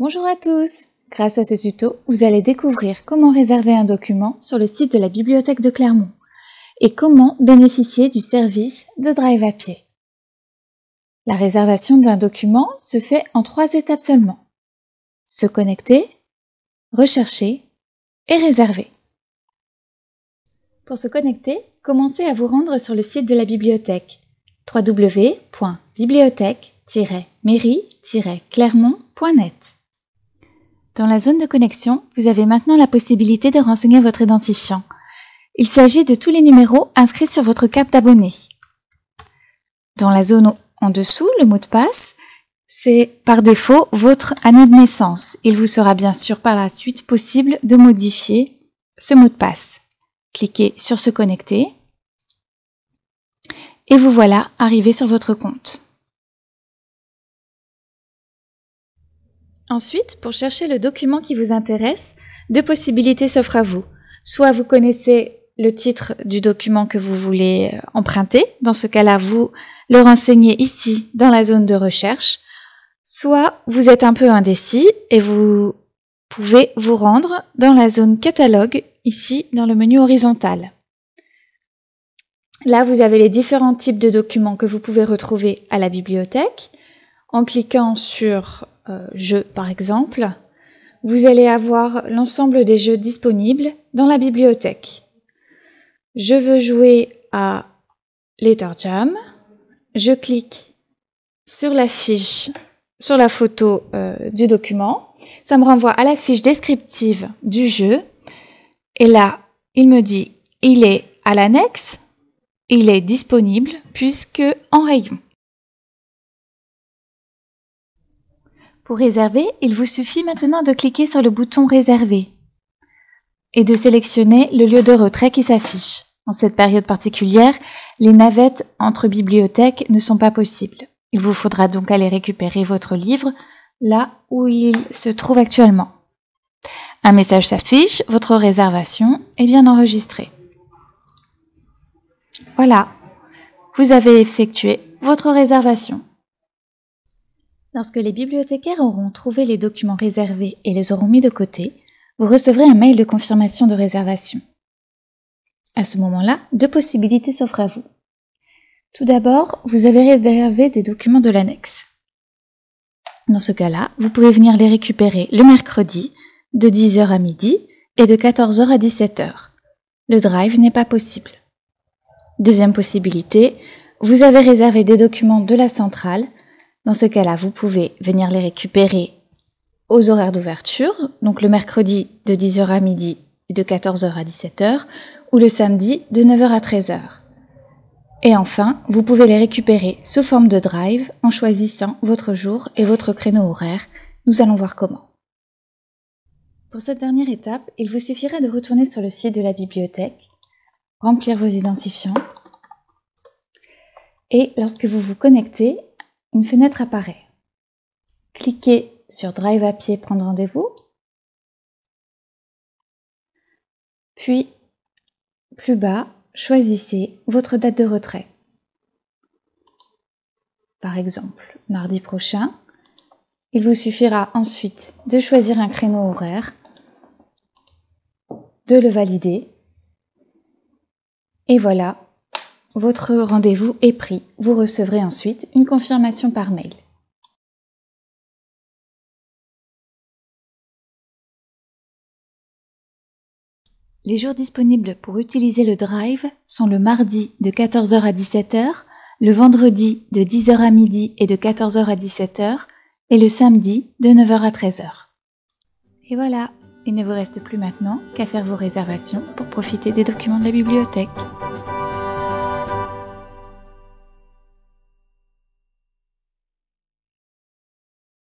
Bonjour à tous Grâce à ce tuto, vous allez découvrir comment réserver un document sur le site de la Bibliothèque de Clermont et comment bénéficier du service de Drive à pied. La réservation d'un document se fait en trois étapes seulement. Se connecter, rechercher et réserver. Pour se connecter, commencez à vous rendre sur le site de la bibliothèque www.bibliothèque-mairie-clermont.net. Dans la zone de connexion, vous avez maintenant la possibilité de renseigner votre identifiant. Il s'agit de tous les numéros inscrits sur votre carte d'abonné. Dans la zone en dessous, le mot de passe, c'est par défaut votre année de naissance. Il vous sera bien sûr par la suite possible de modifier ce mot de passe. Cliquez sur se connecter et vous voilà arrivé sur votre compte. Ensuite, pour chercher le document qui vous intéresse, deux possibilités s'offrent à vous. Soit vous connaissez le titre du document que vous voulez euh, emprunter, dans ce cas-là, vous le renseignez ici dans la zone de recherche, soit vous êtes un peu indécis et vous pouvez vous rendre dans la zone catalogue, ici dans le menu horizontal. Là, vous avez les différents types de documents que vous pouvez retrouver à la bibliothèque en cliquant sur euh, Jeux par exemple, vous allez avoir l'ensemble des jeux disponibles dans la bibliothèque. Je veux jouer à Letter Jam. Je clique sur la fiche, sur la photo euh, du document. Ça me renvoie à la fiche descriptive du jeu. Et là, il me dit, il est à l'annexe, il est disponible puisque en rayon. Pour réserver, il vous suffit maintenant de cliquer sur le bouton Réserver et de sélectionner le lieu de retrait qui s'affiche. En cette période particulière, les navettes entre bibliothèques ne sont pas possibles. Il vous faudra donc aller récupérer votre livre là où il se trouve actuellement. Un message s'affiche, votre réservation est bien enregistrée. Voilà, vous avez effectué votre réservation. Lorsque les bibliothécaires auront trouvé les documents réservés et les auront mis de côté, vous recevrez un mail de confirmation de réservation. À ce moment-là, deux possibilités s'offrent à vous. Tout d'abord, vous avez réservé des documents de l'annexe. Dans ce cas-là, vous pouvez venir les récupérer le mercredi de 10h à midi et de 14h à 17h. Le drive n'est pas possible. Deuxième possibilité, vous avez réservé des documents de la centrale dans ce cas-là, vous pouvez venir les récupérer aux horaires d'ouverture, donc le mercredi de 10h à midi et de 14h à 17h, ou le samedi de 9h à 13h. Et enfin, vous pouvez les récupérer sous forme de drive en choisissant votre jour et votre créneau horaire. Nous allons voir comment. Pour cette dernière étape, il vous suffira de retourner sur le site de la bibliothèque, remplir vos identifiants, et lorsque vous vous connectez, une fenêtre apparaît. Cliquez sur Drive à pied, prendre rendez-vous. Puis, plus bas, choisissez votre date de retrait. Par exemple, mardi prochain. Il vous suffira ensuite de choisir un créneau horaire, de le valider. Et voilà, votre rendez-vous est pris. Vous recevrez ensuite une confirmation par mail. Les jours disponibles pour utiliser le Drive sont le mardi de 14h à 17h, le vendredi de 10h à midi et de 14h à 17h, et le samedi de 9h à 13h. Et voilà, il ne vous reste plus maintenant qu'à faire vos réservations pour profiter des documents de la bibliothèque.